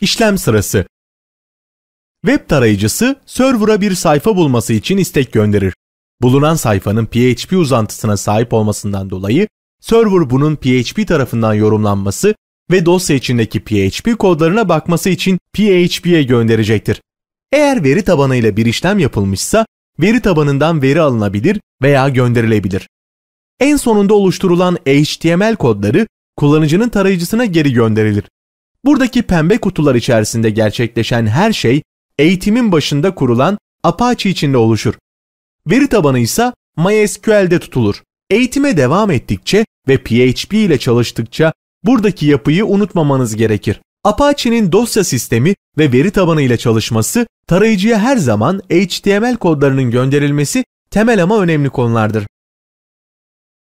İşlem sırası. Web tarayıcısı server'a bir sayfa bulması için istek gönderir. Bulunan sayfanın PHP uzantısına sahip olmasından dolayı server bunun PHP tarafından yorumlanması ve dosya içindeki PHP kodlarına bakması için PHP'ye gönderecektir. Eğer veri tabanıyla bir işlem yapılmışsa veri tabanından veri alınabilir veya gönderilebilir. En sonunda oluşturulan HTML kodları kullanıcının tarayıcısına geri gönderilir. Buradaki pembe kutular içerisinde gerçekleşen her şey eğitimin başında kurulan Apache içinde oluşur. Veri tabanı ise MySQL'de tutulur. Eğitime devam ettikçe ve PHP ile çalıştıkça buradaki yapıyı unutmamanız gerekir. Apache'nin dosya sistemi ve veri tabanı ile çalışması tarayıcıya her zaman HTML kodlarının gönderilmesi temel ama önemli konulardır.